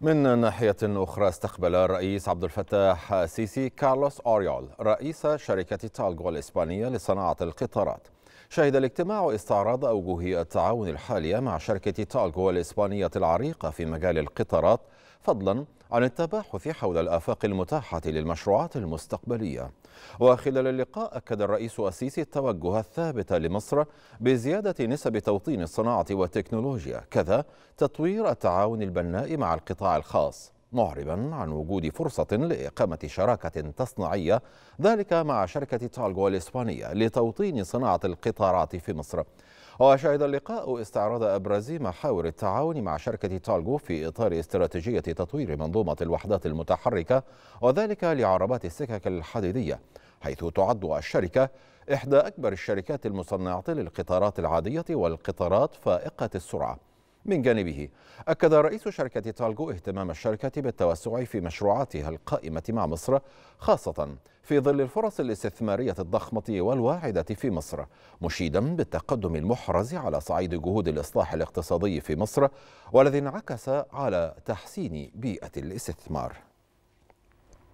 من ناحية أخرى استقبل الرئيس عبد الفتاح السيسي كارلوس أوريول رئيس شركة تالغو الإسبانية لصناعة القطارات شهد الاجتماع استعراض أوجه التعاون الحالية مع شركة تالجو الإسبانية العريقة في مجال القطارات فضلا عن التباحث حول الآفاق المتاحة للمشروعات المستقبلية وخلال اللقاء أكد الرئيس السيسي التوجه الثابت لمصر بزيادة نسب توطين الصناعة والتكنولوجيا كذا تطوير التعاون البناء مع القطاع الخاص معربا عن وجود فرصة لإقامة شراكة تصنيعية ذلك مع شركة تالجو الإسبانية لتوطين صناعة القطارات في مصر وشهد اللقاء استعراض أبرز محاور التعاون مع شركة تالجو في إطار استراتيجية تطوير منظومة الوحدات المتحركة وذلك لعربات السكك الحديدية حيث تعد الشركة إحدى أكبر الشركات المصنعة للقطارات العادية والقطارات فائقة السرعة من جانبه أكد رئيس شركة تالجو اهتمام الشركة بالتوسع في مشروعاتها القائمة مع مصر خاصة في ظل الفرص الاستثمارية الضخمة والواعدة في مصر مشيدا بالتقدم المحرز على صعيد جهود الإصلاح الاقتصادي في مصر والذي انعكس على تحسين بيئة الاستثمار